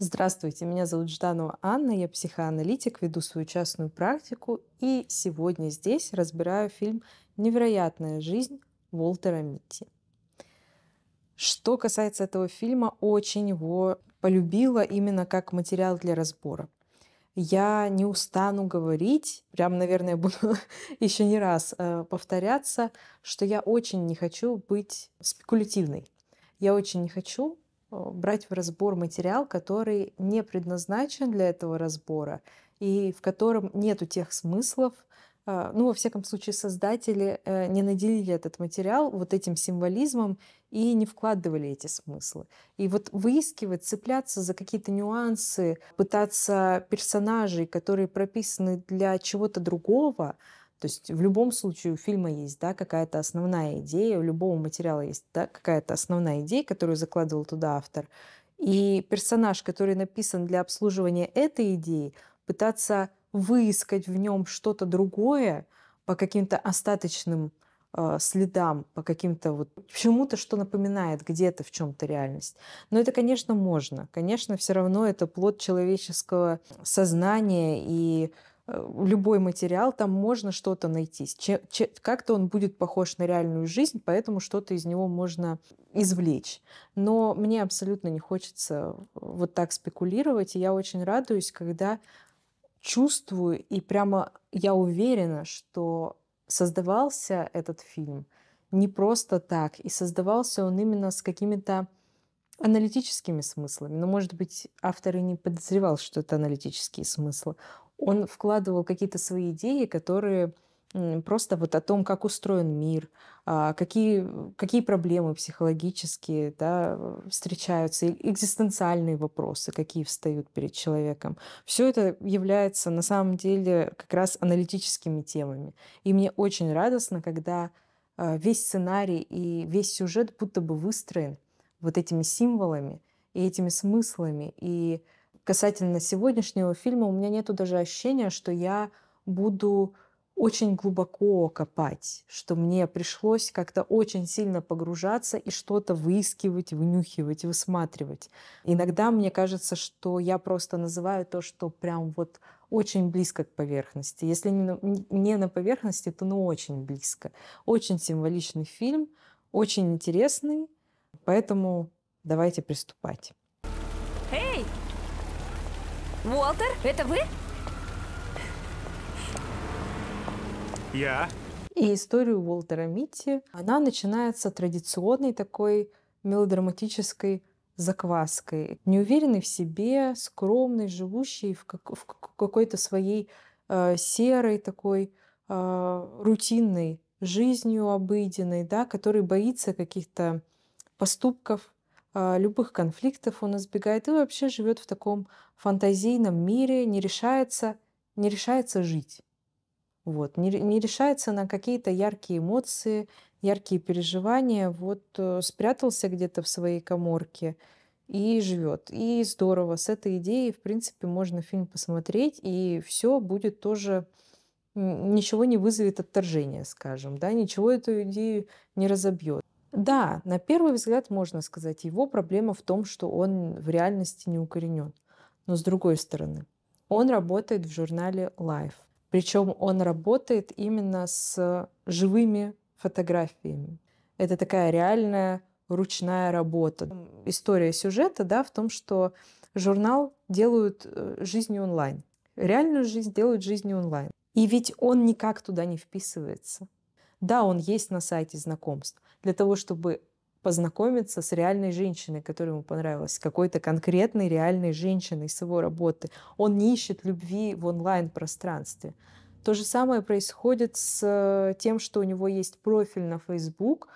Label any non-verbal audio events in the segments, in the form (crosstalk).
Здравствуйте, меня зовут Жданова Анна, я психоаналитик, веду свою частную практику и сегодня здесь разбираю фильм «Невероятная жизнь» Волтера Митти. Что касается этого фильма, очень его полюбила именно как материал для разбора. Я не устану говорить, прям, наверное, (laughs) буду еще не раз э, повторяться, что я очень не хочу быть спекулятивной. Я очень не хочу брать в разбор материал, который не предназначен для этого разбора и в котором нету тех смыслов, а, ну, во всяком случае, создатели э, не наделили этот материал вот этим символизмом и не вкладывали эти смыслы. И вот выискивать, цепляться за какие-то нюансы, пытаться персонажей, которые прописаны для чего-то другого, то есть в любом случае у фильма есть да, какая-то основная идея, у любого материала есть да, какая-то основная идея, которую закладывал туда автор. И персонаж, который написан для обслуживания этой идеи, пытаться выискать в нем что-то другое по каким-то остаточным э, следам, по каким-то вот чему-то, что напоминает где-то в чем-то реальность. Но это, конечно, можно. Конечно, все равно это плод человеческого сознания и Э, любой материал, там можно что-то найти. Как-то он будет похож на реальную жизнь, поэтому что-то из него можно извлечь. Но мне абсолютно не хочется вот так спекулировать, и я очень радуюсь, когда чувствую, и прямо я уверена, что создавался этот фильм не просто так, и создавался он именно с какими-то аналитическими смыслами. Но, может быть, автор и не подозревал, что это аналитические смыслы он вкладывал какие-то свои идеи, которые просто вот о том, как устроен мир, а, какие, какие проблемы психологические да, встречаются, экзистенциальные вопросы, какие встают перед человеком. Все это является на самом деле как раз аналитическими темами. И мне очень радостно, когда а, весь сценарий и весь сюжет будто бы выстроен вот этими символами и этими смыслами. И касательно сегодняшнего фильма, у меня нету даже ощущения, что я буду очень глубоко копать, что мне пришлось как-то очень сильно погружаться и что-то выискивать, вынюхивать, высматривать. Иногда мне кажется, что я просто называю то, что прям вот очень близко к поверхности. Если не на, не на поверхности, то ну очень близко. Очень символичный фильм, очень интересный, поэтому давайте приступать. Уолтер, это вы? Я. И историю Уолтера Митти, она начинается традиционной такой мелодраматической закваской. Неуверенный в себе, скромный, живущий в, как в какой-то своей э, серой такой э, рутинной жизнью обыденной, да, который боится каких-то поступков, а, любых конфликтов он избегает и вообще живет в таком фантазийном мире, не решается, не решается жить. Вот, не, не решается на какие-то яркие эмоции, яркие переживания. Вот э, спрятался где-то в своей коморке и живет. И здорово. С этой идеей, в принципе, можно фильм посмотреть, и все будет тоже ничего не вызовет отторжения, скажем, да, ничего эту идею не разобьет. Да, на первый взгляд можно сказать, его проблема в том, что он в реальности не укоренен. Но с другой стороны, он работает в журнале Life. Причем он работает именно с живыми фотографиями. Это такая реальная ручная работа. История сюжета да, в том, что журнал делают э, жизнью онлайн. Реальную жизнь делают жизнью онлайн. И ведь он никак туда не вписывается. Да, он есть на сайте знакомств, для того, чтобы познакомиться с реальной женщиной, которая ему понравилась, какой-то конкретной реальной женщиной с его работы. Он не ищет любви в онлайн-пространстве. То же самое происходит с тем, что у него есть профиль на Facebook.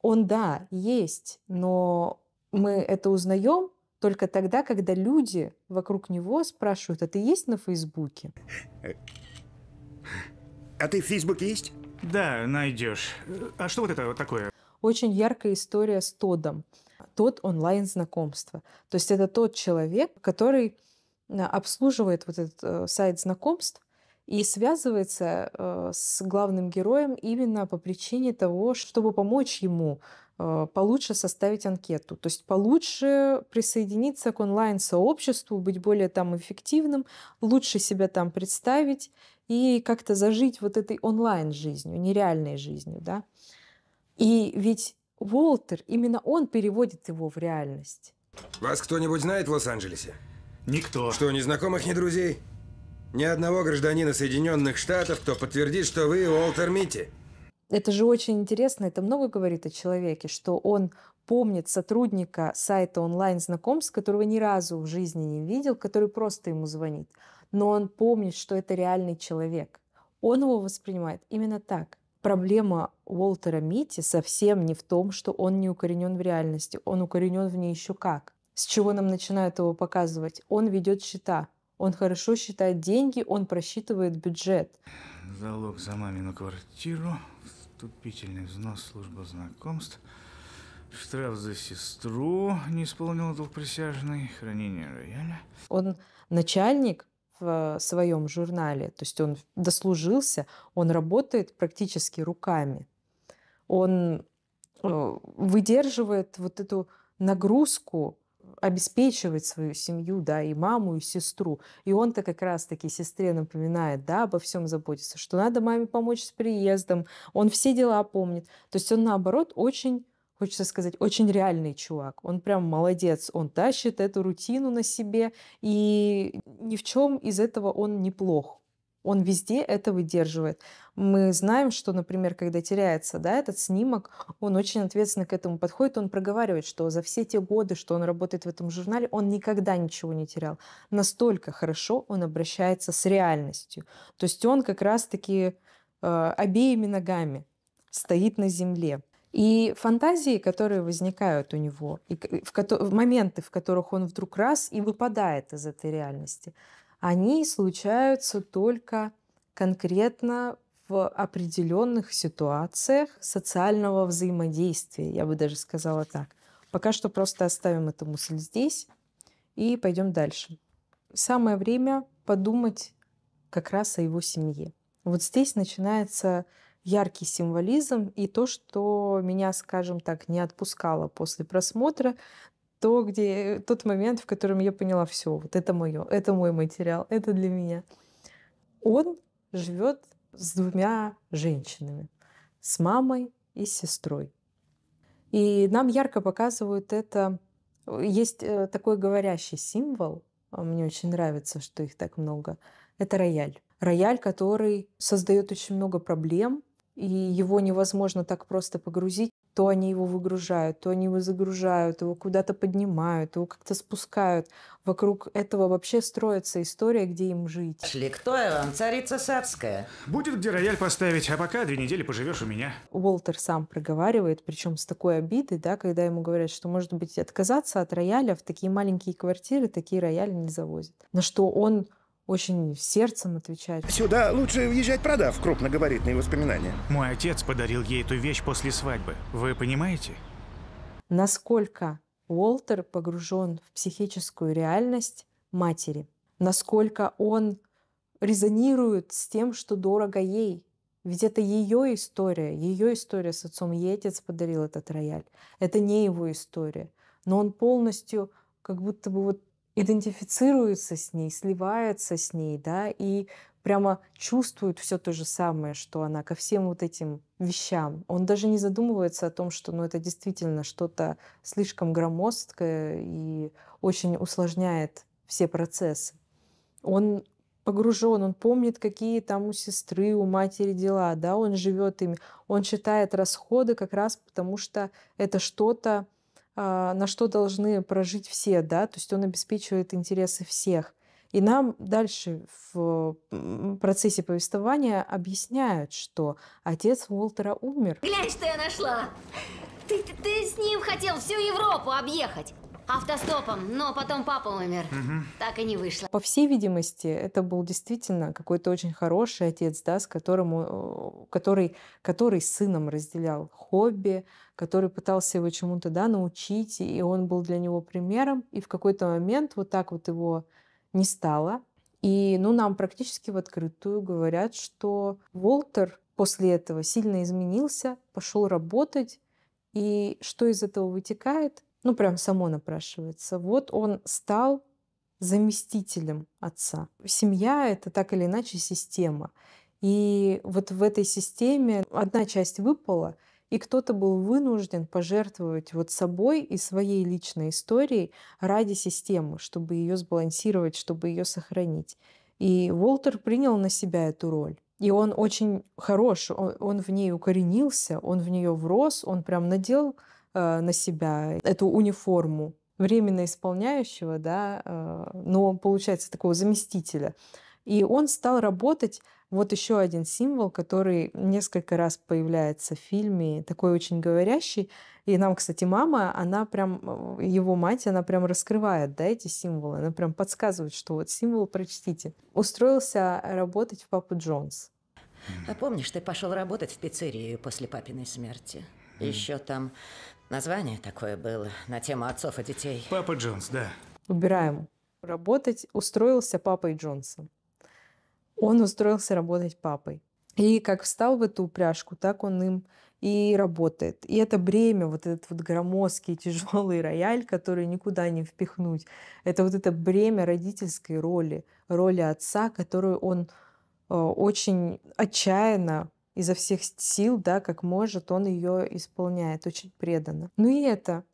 Он, да, есть, но мы это узнаем только тогда, когда люди вокруг него спрашивают, а ты есть на Фейсбуке? А ты в Фейсбуке есть? Да, найдешь. А что вот это вот такое? Очень яркая история с Тодом. Тот онлайн-знакомство. То есть это тот человек, который э, обслуживает вот этот э, сайт знакомств и связывается э, с главным героем именно по причине того, чтобы помочь ему получше составить анкету, то есть получше присоединиться к онлайн-сообществу, быть более там эффективным, лучше себя там представить и как-то зажить вот этой онлайн-жизнью, нереальной жизнью, да. И ведь Уолтер, именно он переводит его в реальность. Вас кто-нибудь знает в Лос-Анджелесе? Никто. Что, ни знакомых, ни друзей? Ни одного гражданина Соединенных Штатов, кто подтвердит, что вы Уолтер Митти? Это же очень интересно, это много говорит о человеке, что он помнит сотрудника сайта онлайн-знакомств, которого ни разу в жизни не видел, который просто ему звонит. Но он помнит, что это реальный человек. Он его воспринимает именно так проблема Уолтера Мити совсем не в том, что он не укоренен в реальности. Он укоренен в ней еще как. С чего нам начинают его показывать? Он ведет счета. Он хорошо считает деньги, он просчитывает бюджет. Залог за мамину квартиру, вступительный взнос служба знакомств, штраф за сестру, не исполнил долг присяжный, хранение рояля. Он начальник, в своем журнале. То есть он дослужился, он работает практически руками. Он э, выдерживает вот эту нагрузку обеспечивает свою семью, да, и маму, и сестру. И он-то как раз-таки сестре напоминает, да, обо всем заботится, что надо маме помочь с приездом, он все дела помнит. То есть он, наоборот, очень хочется сказать, очень реальный чувак. Он прям молодец, он тащит эту рутину на себе, и ни в чем из этого он не плох. Он везде это выдерживает. Мы знаем, что, например, когда теряется да, этот снимок, он очень ответственно к этому подходит. Он проговаривает, что за все те годы, что он работает в этом журнале, он никогда ничего не терял. Настолько хорошо он обращается с реальностью. То есть он как раз-таки э, обеими ногами стоит на земле. И фантазии, которые возникают у него, и в, ко- моменты, в которых он вдруг раз и выпадает из этой реальности, они случаются только конкретно в определенных ситуациях социального взаимодействия, я бы даже сказала так. Пока что просто оставим эту мысль здесь и пойдем дальше. Самое время подумать как раз о его семье. Вот здесь начинается яркий символизм и то, что меня, скажем так, не отпускало после просмотра, то, где тот момент, в котором я поняла, все, вот это мое, это мой материал, это для меня. Он живет с двумя женщинами, с мамой и с сестрой. И нам ярко показывают это. Есть э, такой говорящий символ, а мне очень нравится, что их так много. Это рояль. Рояль, который создает очень много проблем, и его невозможно так просто погрузить. То они его выгружают, то они его загружают, его куда-то поднимают, его как-то спускают. Вокруг этого вообще строится история, где им жить. Шли, кто я вам, царица Савская. Будет где рояль поставить, а пока две недели поживешь у меня. Уолтер сам проговаривает, причем с такой обидой, да, когда ему говорят, что, может быть, отказаться от рояля в такие маленькие квартиры, такие рояли не завозят. На что он очень сердцем отвечать. Сюда лучше езжать продав крупногабаритные воспоминания. Мой отец подарил ей эту вещь после свадьбы. Вы понимаете? Насколько Уолтер погружен в психическую реальность матери? Насколько он резонирует с тем, что дорого ей? Ведь это ее история, ее история с отцом. Ей отец подарил этот рояль. Это не его история. Но он полностью как будто бы вот идентифицируется с ней, сливается с ней, да, и прямо чувствует все то же самое, что она ко всем вот этим вещам. Он даже не задумывается о том, что ну, это действительно что-то слишком громоздкое и очень усложняет все процессы. Он погружен, он помнит, какие там у сестры, у матери дела, да, он живет ими, он считает расходы как раз потому, что это что-то а, на что должны прожить все, да, то есть он обеспечивает интересы всех. И нам дальше в процессе повествования объясняют, что отец Уолтера умер. Глянь, что я нашла! Ты, ты, ты с ним хотел всю Европу объехать. Автостопом, но потом папа умер. Угу. Так и не вышло. По всей видимости, это был действительно какой-то очень хороший отец, да, с которым, э, который, который с сыном разделял хобби, который пытался его чему-то да, научить, и он был для него примером. И в какой-то момент вот так вот его не стало. И ну, нам практически в открытую говорят, что Волтер после этого сильно изменился, пошел работать. И что из этого вытекает? ну прям само напрашивается. Вот он стал заместителем отца. Семья — это так или иначе система. И вот в этой системе одна часть выпала, и кто-то был вынужден пожертвовать вот собой и своей личной историей ради системы, чтобы ее сбалансировать, чтобы ее сохранить. И Уолтер принял на себя эту роль. И он очень хорош, он, он в ней укоренился, он в нее врос, он прям надел Э, на себя эту униформу временно исполняющего, да, э, но получается такого заместителя. И он стал работать. Вот еще один символ, который несколько раз появляется в фильме, такой очень говорящий. И нам, кстати, мама, она прям, э, его мать, она прям раскрывает, да, эти символы. Она прям подсказывает, что вот символ прочтите. Устроился работать в Папу Джонс. А помнишь, ты пошел работать в пиццерию после папиной смерти? Еще там Название такое было на тему отцов и детей. Папа Джонс, да. Выбираем. Работать устроился папой Джонсом. Он устроился работать папой. И как встал в эту упряжку, так он им и работает. И это бремя, вот этот вот громоздкий, (laughs) тяжелый рояль, который никуда не впихнуть, это вот это бремя родительской роли, роли отца, которую он э, очень отчаянно изо всех сил, да, как может, он ее исполняет очень преданно. Но и это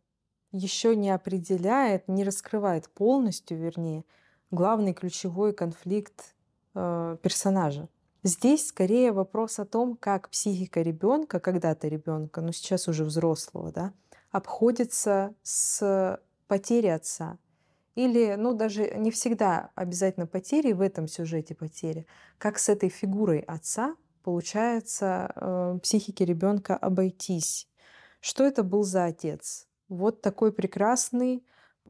еще не определяет, не раскрывает полностью, вернее, главный ключевой конфликт э, персонажа. Здесь скорее вопрос о том, как психика ребенка, когда-то ребенка, но сейчас уже взрослого, да, обходится с потерей отца. Или, ну, даже не всегда обязательно потери в этом сюжете потери, как с этой фигурой отца, получается э, психике ребенка обойтись. Что это был за отец? Вот такой прекрасный,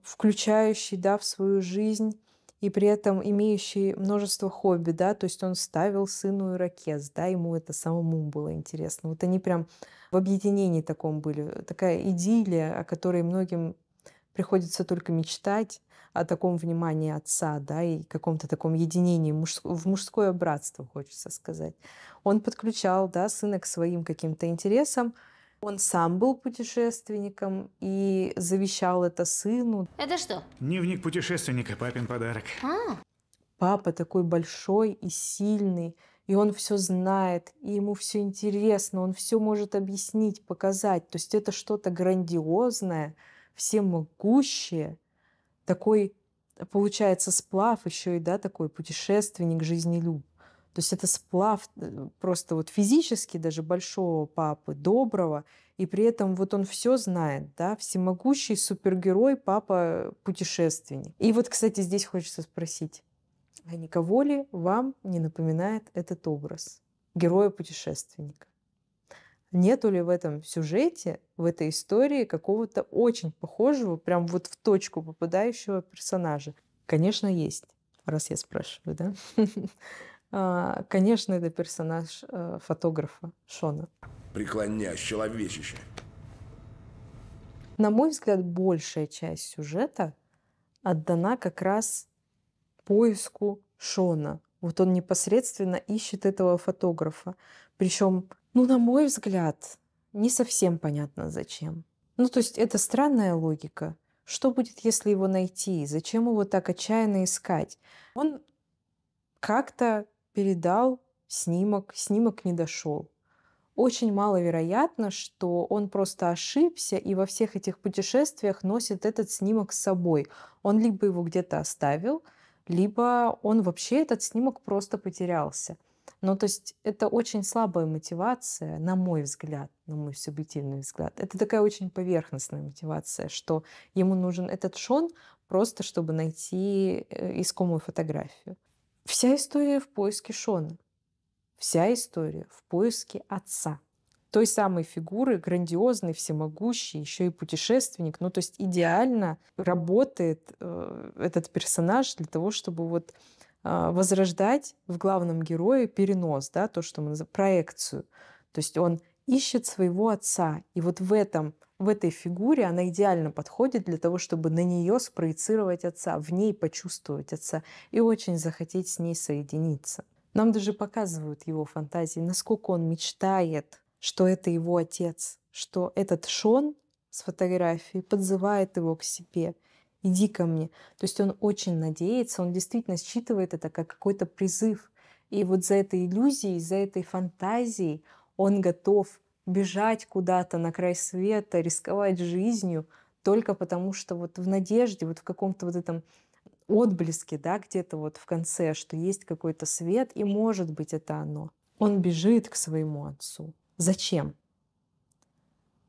включающий да, в свою жизнь и при этом имеющий множество хобби, да, то есть он ставил сыну ирокез, да, ему это самому было интересно. Вот они прям в объединении таком были, такая идиллия, о которой многим приходится только мечтать о таком внимании отца, да, и каком-то таком единении, в мужское братство, хочется сказать. Он подключал, да, сына к своим каким-то интересам, он сам был путешественником и завещал это сыну. Это что? Дневник путешественника, папин подарок. А. Папа такой большой и сильный, и он все знает, и ему все интересно, он все может объяснить, показать. То есть это что-то грандиозное, всемогущее, такой, э, получается, сплав еще и, да, такой путешественник, жизнелюб. То есть это сплав э, просто вот физически даже большого папы, доброго, и при этом вот он все знает, да, всемогущий супергерой, папа путешественник. И вот, кстати, здесь хочется спросить, а никого ли вам не напоминает этот образ героя-путешественника? Нету ли в этом сюжете, в этой истории какого-то очень похожего, прям вот в точку попадающего персонажа? Конечно, есть, раз я спрашиваю, да? (laughs) А, конечно, это персонаж э, фотографа Шона. Преклоняюсь, человечище. На мой взгляд, большая часть сюжета отдана как раз поиску Шона. Вот он непосредственно ищет этого фотографа. Причем ну, на мой взгляд, не совсем понятно зачем. Ну, то есть это странная логика. Что будет, если его найти? Зачем его так отчаянно искать? Он как-то передал снимок, снимок не дошел. Очень маловероятно, что он просто ошибся и во всех этих путешествиях носит этот снимок с собой. Он либо его где-то оставил, либо он вообще этот снимок просто потерялся. Ну, то есть это очень слабая мотивация, на мой взгляд, на мой субъективный взгляд. Это такая очень поверхностная мотивация, что ему нужен этот шон просто, чтобы найти э, искомую фотографию. Вся история в поиске Шона. Вся история в поиске отца. Той самой фигуры, грандиозный, всемогущий, еще и путешественник. Ну, то есть идеально работает э, этот персонаж для того, чтобы вот а, возрождать в главном герое перенос, да, то, что мы называем, проекцию. То есть он ищет своего отца. И вот в этом, в этой фигуре она идеально подходит для того, чтобы на нее спроецировать отца, в ней почувствовать отца и очень захотеть с ней соединиться. Нам даже показывают его фантазии, насколько он мечтает, что это его отец, что этот Шон с фотографией подзывает его к себе – иди ко мне. То есть он очень надеется, он действительно считывает это как какой-то призыв. И вот за этой иллюзией, за этой фантазией он готов бежать куда-то на край света, рисковать жизнью, только потому что вот в надежде, вот в каком-то вот этом отблеске, да, где-то вот в конце, что есть какой-то свет, и может быть это оно. Он бежит к своему отцу. Зачем?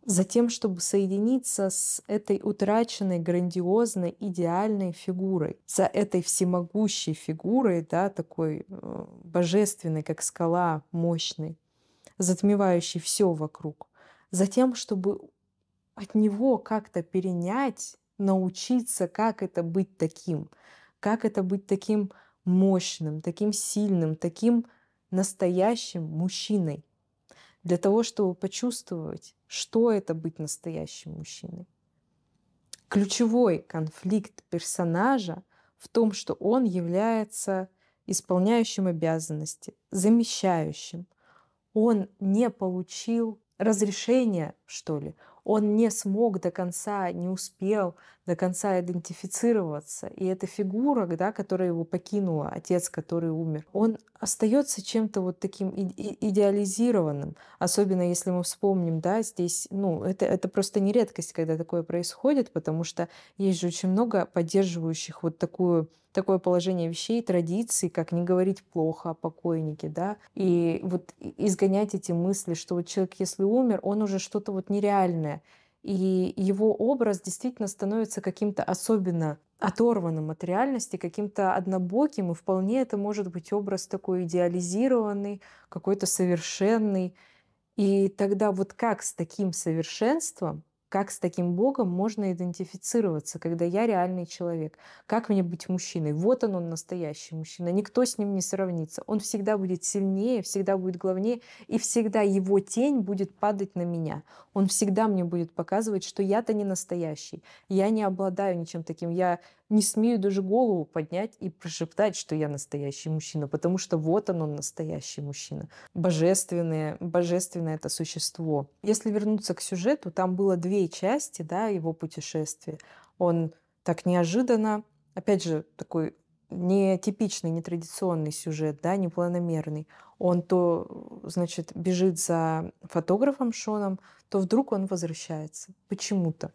за тем, чтобы соединиться с этой утраченной, грандиозной, идеальной фигурой, за этой всемогущей фигурой, да, такой э, божественной, как скала, мощной, затмевающей все вокруг, за тем, чтобы от него как-то перенять, научиться, как это быть таким, как это быть таким мощным, таким сильным, таким настоящим мужчиной, для того, чтобы почувствовать, что это быть настоящим мужчиной. Ключевой конфликт персонажа в том, что он является исполняющим обязанности, замещающим. Он не получил разрешения, что ли. Он не смог до конца, не успел до конца идентифицироваться. И эта фигура, да, которая его покинула, отец, который умер, он остается чем-то вот таким идеализированным. Особенно если мы вспомним, да, здесь, ну, это, это просто не редкость, когда такое происходит, потому что есть же очень много поддерживающих вот такую такое положение вещей, традиции, как не говорить плохо о покойнике, да, и вот изгонять эти мысли, что вот человек, если умер, он уже что-то вот нереальное, и его образ действительно становится каким-то особенно оторванным от реальности, каким-то однобоким, и вполне это может быть образ такой идеализированный, какой-то совершенный. И тогда вот как с таким совершенством как с таким Богом можно идентифицироваться, когда я реальный человек? Как мне быть мужчиной? Вот он, он настоящий мужчина. Никто с ним не сравнится. Он всегда будет сильнее, всегда будет главнее, и всегда его тень будет падать на меня. Он всегда мне будет показывать, что я-то не настоящий. Я не обладаю ничем таким. Я не смею даже голову поднять и прошептать, что я настоящий мужчина, потому что вот он настоящий мужчина. Божественное, божественное это существо. Если вернуться к сюжету, там было две части да, его путешествия. Он так неожиданно, опять же, такой нетипичный, нетрадиционный сюжет, да, непланомерный. Он то, значит, бежит за фотографом Шоном, то вдруг он возвращается почему-то.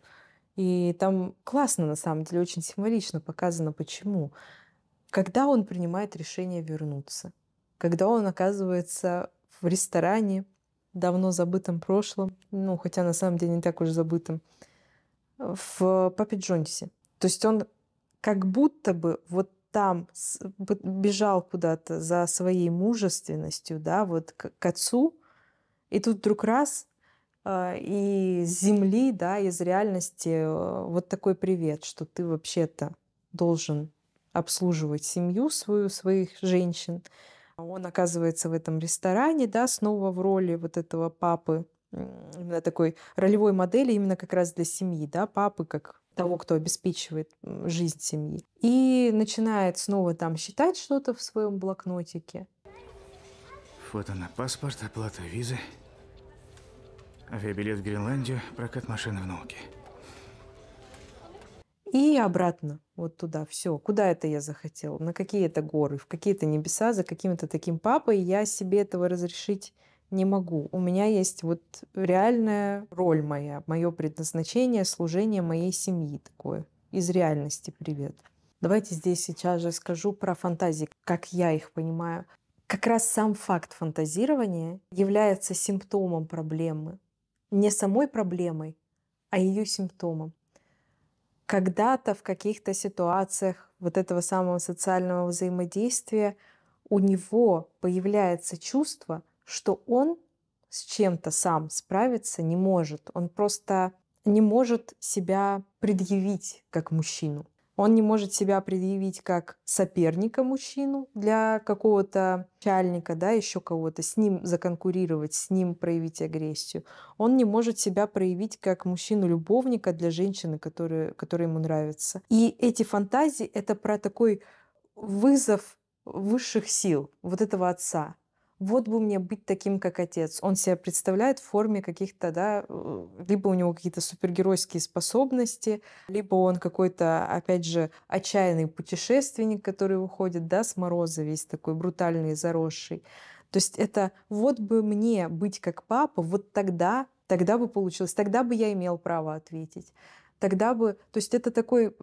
И там классно, на самом деле, очень символично показано, почему. Когда он принимает решение вернуться, когда он оказывается в ресторане, давно забытом прошлом, ну, хотя на самом деле не так уж забытым, в Папе Джонсе. То есть он как будто бы вот там бежал куда-то за своей мужественностью, да, вот к, к отцу, и тут вдруг раз а, и с земли, да, из реальности э, вот такой привет, что ты вообще-то должен обслуживать семью свою, своих женщин. А он оказывается в этом ресторане, да, снова в роли вот этого папы, именно такой ролевой модели, именно как раз для семьи, да, папы как того, кто обеспечивает жизнь семьи. И начинает снова там считать что-то в своем блокнотике. Фото на паспорт, оплата визы. Авиабилет в Гренландию, прокат машины в науке. И обратно, вот туда, все. Куда это я захотела? На какие-то горы, в какие-то небеса, за каким-то таким папой. Я себе этого разрешить не могу. У меня есть вот реальная роль моя, мое предназначение, служение моей семьи такое. Из реальности привет. Давайте здесь сейчас же скажу про фантазии, как я их понимаю. Как раз сам факт фантазирования является симптомом проблемы не самой проблемой, а ее симптомом. Когда-то в каких-то ситуациях вот этого самого социального взаимодействия у него появляется чувство, что он с чем-то сам справиться не может. Он просто не может себя предъявить как мужчину. Он не может себя предъявить как соперника мужчину для какого-то чальника, да, еще кого-то, с ним законкурировать, с ним проявить агрессию. Он не может себя проявить как мужчину-любовника для женщины, которая, которая ему нравится. И эти фантазии — это про такой вызов высших сил вот этого отца вот бы мне быть таким, как отец. Он себя представляет в форме каких-то, да, либо у него какие-то супергеройские способности, либо он какой-то, опять же, отчаянный путешественник, который выходит, да, с мороза весь такой брутальный, заросший. То есть это вот бы мне быть как папа, вот тогда, тогда бы получилось, тогда бы я имел право ответить. Тогда бы, то есть это такой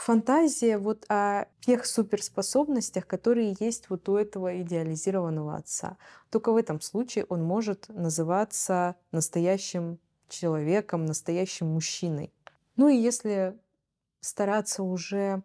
фантазия вот о тех суперспособностях, которые есть вот у этого идеализированного отца. Только в этом случае он может называться настоящим человеком, настоящим мужчиной. Ну и если стараться уже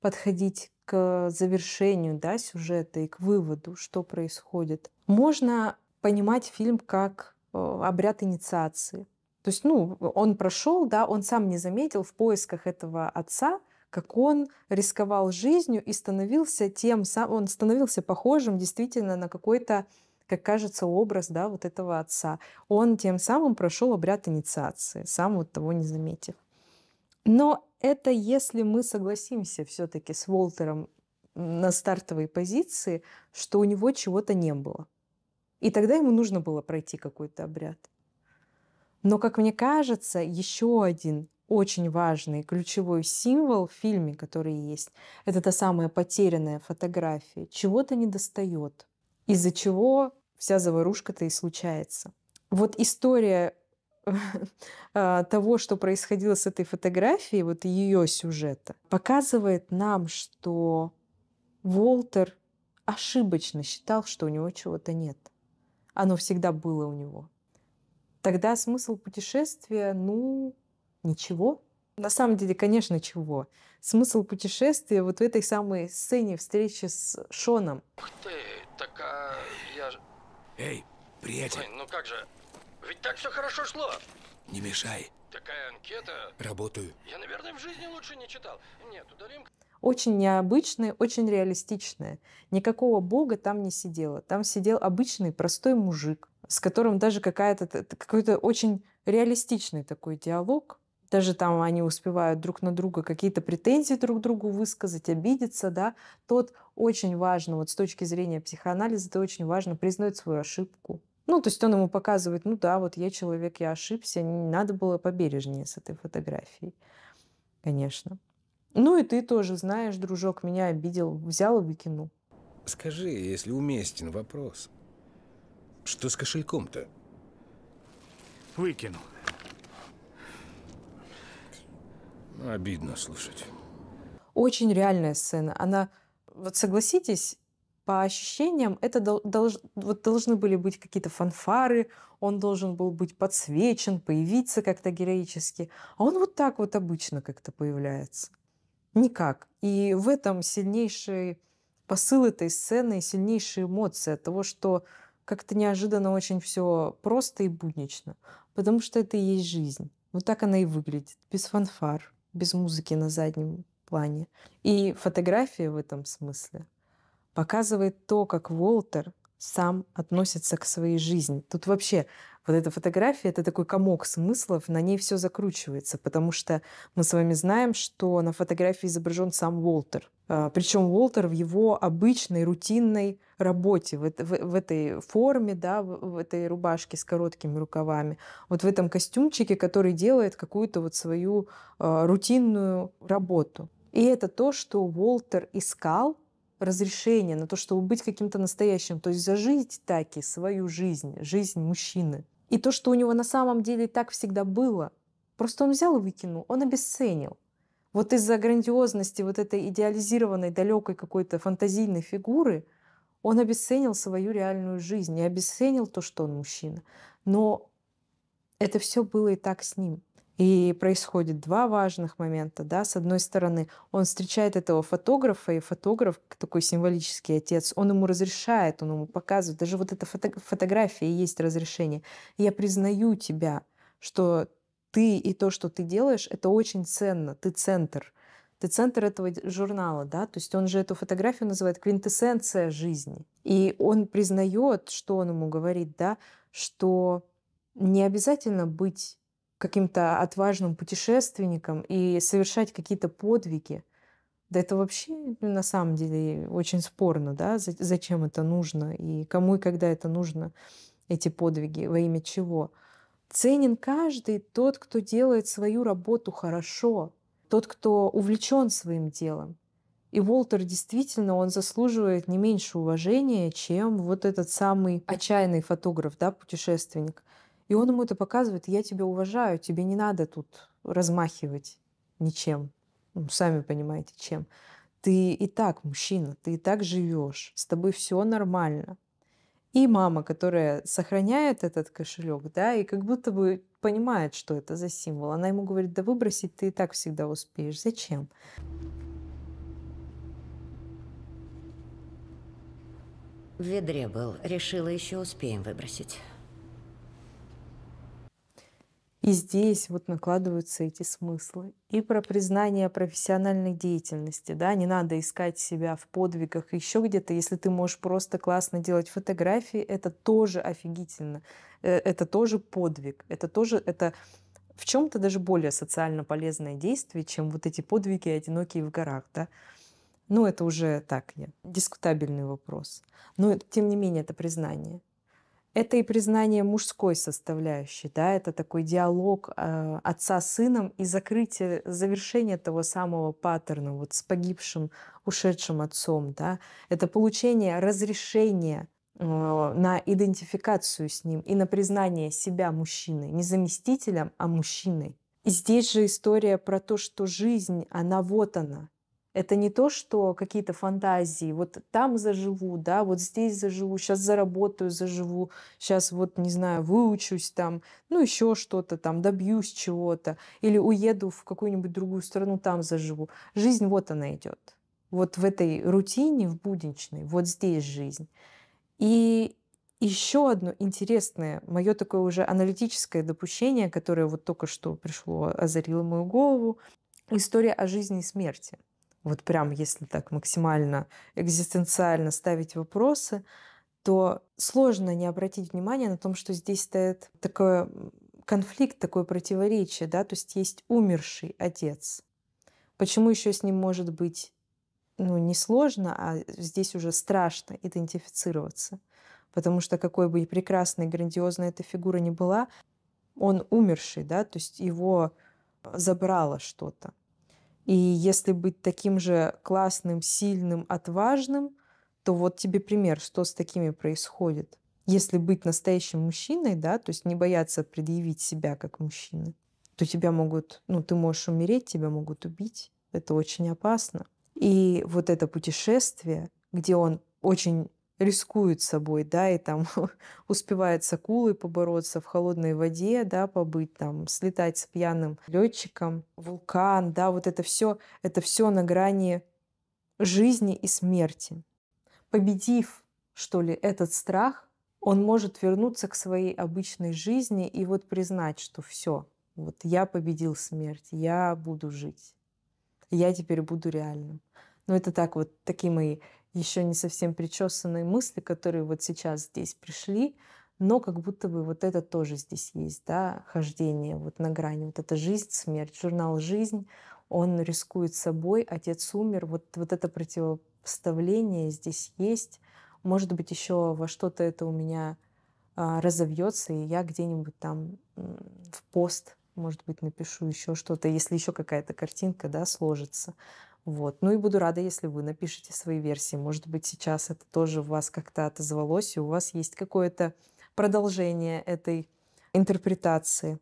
подходить к завершению да, сюжета и к выводу, что происходит, можно понимать фильм как э, обряд инициации. То есть, ну, он прошел, да, он сам не заметил в поисках этого отца, как он рисковал жизнью и становился тем, он становился похожим действительно на какой-то, как кажется, образ, да, вот этого отца. Он тем самым прошел обряд инициации, сам вот того не заметив. Но это если мы согласимся все-таки с Волтером на стартовой позиции, что у него чего-то не было. И тогда ему нужно было пройти какой-то обряд. Но, как мне кажется, еще один очень важный ключевой символ в фильме, который есть, это та самая потерянная фотография. Чего-то не достает, из-за чего вся заварушка-то и случается. Вот история (laughs) а, того, что происходило с этой фотографией, вот ее сюжета, показывает нам, что Волтер ошибочно считал, что у него чего-то нет. Оно всегда было у него. Тогда смысл путешествия, ну, ничего. На самом деле, конечно, чего. Смысл путешествия вот в этой самой сцене встречи с Шоном. Ух ты, так а я же... Эй, приятель. Ой, ну как же, ведь так все хорошо шло. Не мешай. Такая анкета. Работаю. Я, наверное, в жизни лучше не читал. Нет, удалим очень необычные, очень реалистичные. Никакого бога там не сидело. Там сидел обычный простой мужик, с которым даже какая-то, какой-то очень реалистичный такой диалог. Даже там они успевают друг на друга какие-то претензии друг другу высказать, обидеться, да. Тот очень важно, вот с точки зрения психоанализа, это очень важно признать свою ошибку, ну, то есть он ему показывает, ну да, вот я человек, я ошибся, не надо было побережнее с этой фотографией, конечно. Ну и ты тоже знаешь, дружок, меня обидел, взял и выкинул. Скажи, если уместен вопрос, что с кошельком-то? Выкинул. Обидно слушать. Очень реальная сцена. Она, вот согласитесь, по ощущениям, это дол, долж, вот должны были быть какие-то фанфары, он должен был быть подсвечен, появиться как-то героически. А он вот так вот обычно как-то появляется. Никак. И в этом сильнейший посыл этой сцены, сильнейшие эмоции от того, что как-то неожиданно очень все просто и буднично, потому что это и есть жизнь. Вот так она и выглядит, без фанфар, без музыки на заднем плане. И фотография в этом смысле показывает то, как Уолтер сам относится к своей жизни. Тут вообще вот эта фотография, это такой комок смыслов, на ней все закручивается, потому что мы с вами знаем, что на фотографии изображен сам Уолтер. А, Причем Уолтер в его обычной, рутинной работе, в, в, в этой форме, да, в, в этой рубашке с короткими рукавами, вот в этом костюмчике, который делает какую-то вот свою э, рутинную работу. И это то, что Уолтер искал, разрешение на то, чтобы быть каким-то настоящим, то есть зажить таки свою жизнь, жизнь мужчины. И то, что у него на самом деле так всегда было, просто он взял и выкинул, он обесценил. Вот из-за грандиозности вот этой идеализированной, далекой какой-то фантазийной фигуры он обесценил свою реальную жизнь и обесценил то, что он мужчина. Но это все было и так с ним. И происходит два важных момента. Да? С одной стороны, он встречает этого фотографа, и фотограф, такой символический отец, он ему разрешает, он ему показывает. Даже вот эта фото фотография и есть разрешение. Я признаю тебя, что ты и то, что ты делаешь, это очень ценно, ты центр. Ты центр этого журнала, да, то есть он же эту фотографию называет квинтэссенция жизни. И он признает, что он ему говорит, да, что не обязательно быть каким-то отважным путешественником и совершать какие-то подвиги. Да это вообще на самом деле очень спорно, да, зачем это нужно и кому и когда это нужно, эти подвиги, во имя чего. Ценен каждый тот, кто делает свою работу хорошо, тот, кто увлечен своим делом. И Уолтер действительно, он заслуживает не меньше уважения, чем вот этот самый отчаянный фотограф, да, путешественник – и он ему это показывает, я тебя уважаю, тебе не надо тут размахивать ничем. Ну, сами понимаете, чем. Ты и так мужчина, ты и так живешь, с тобой все нормально. И мама, которая сохраняет этот кошелек, да, и как будто бы понимает, что это за символ. Она ему говорит, да выбросить ты и так всегда успеешь. Зачем? В ведре был. Решила, еще успеем выбросить. И здесь вот накладываются эти смыслы. И про признание профессиональной деятельности, да, не надо искать себя в подвигах еще где-то, если ты можешь просто классно делать фотографии, это тоже офигительно, э, это тоже подвиг, это тоже, это в чем-то даже более социально полезное действие, чем вот эти подвиги одинокие в горах, да. Ну, это уже так, я, дискутабельный вопрос. Но, тем не менее, это признание это и признание мужской составляющей, да, это такой диалог э, отца с сыном и закрытие, завершение того самого паттерна вот с погибшим, ушедшим отцом, да, это получение разрешения э, на идентификацию с ним и на признание себя мужчиной, не заместителем, а мужчиной. И здесь же история про то, что жизнь, она вот она, это не то, что какие-то фантазии. Вот там заживу, да, вот здесь заживу, сейчас заработаю, заживу, сейчас вот, не знаю, выучусь там, ну, еще что-то там, добьюсь чего-то. Или уеду в какую-нибудь другую страну, там заживу. Жизнь вот она идет. Вот в этой рутине, в будничной, вот здесь жизнь. И еще одно интересное, мое такое уже аналитическое допущение, которое вот только что пришло, озарило мою голову, история о жизни и смерти – вот прям если так максимально экзистенциально ставить вопросы, то сложно не обратить внимание на том, что здесь стоит такой конфликт, такое противоречие, да, то есть есть умерший отец. Почему еще с ним может быть ну, не сложно, а здесь уже страшно идентифицироваться? Потому что какой бы и прекрасной, грандиозной эта фигура ни была, он умерший, да, то есть его а, забрало что-то. И если быть таким же классным, сильным, отважным, то вот тебе пример, что с такими происходит. Если быть настоящим мужчиной, да, то есть не бояться предъявить себя как мужчины, то тебя могут, ну, ты можешь умереть, тебя могут убить. Это очень опасно. И вот это путешествие, где он очень рискует собой, да, и там (laughs) успевают с акулой побороться, в холодной воде, да, побыть там, слетать с пьяным летчиком, вулкан, да, вот это все, это все на грани жизни и смерти. Победив, что ли, этот страх, он может вернуться к своей обычной жизни и вот признать, что все, вот я победил смерть, я буду жить, я теперь буду реальным. Но ну, это так вот такие мои еще не совсем причесанные мысли, которые вот сейчас здесь пришли, но как будто бы вот это тоже здесь есть, да, хождение вот на грани, вот эта жизнь, смерть, журнал «Жизнь», он рискует собой, отец умер, вот, вот это противопоставление здесь есть, может быть, еще во что-то это у меня а, разовьется, и я где-нибудь там в пост, может быть, напишу еще что-то, если еще какая-то картинка, да, сложится. Вот. Ну и буду рада, если вы напишите свои версии. Может быть, сейчас это тоже у вас как-то отозвалось, и у вас есть какое-то продолжение этой интерпретации.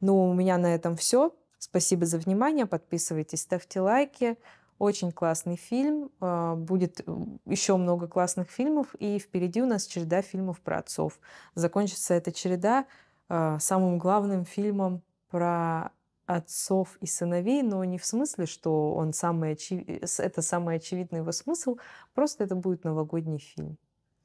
Ну, у меня на этом все. Спасибо за внимание. Подписывайтесь, ставьте лайки. Очень классный фильм. А, будет еще много классных фильмов. И впереди у нас череда фильмов про отцов. Закончится эта череда а, самым главным фильмом про отцов и сыновей, но не в смысле, что он самый очи, э, это самый очевидный его смысл, просто это будет новогодний фильм.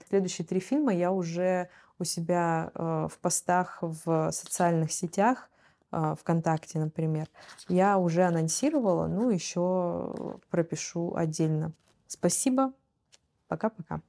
Следующие три фильма я уже у себя э, в постах в социальных сетях, э, ВКонтакте, например, я уже анонсировала, ну еще пропишу отдельно. Спасибо, пока-пока.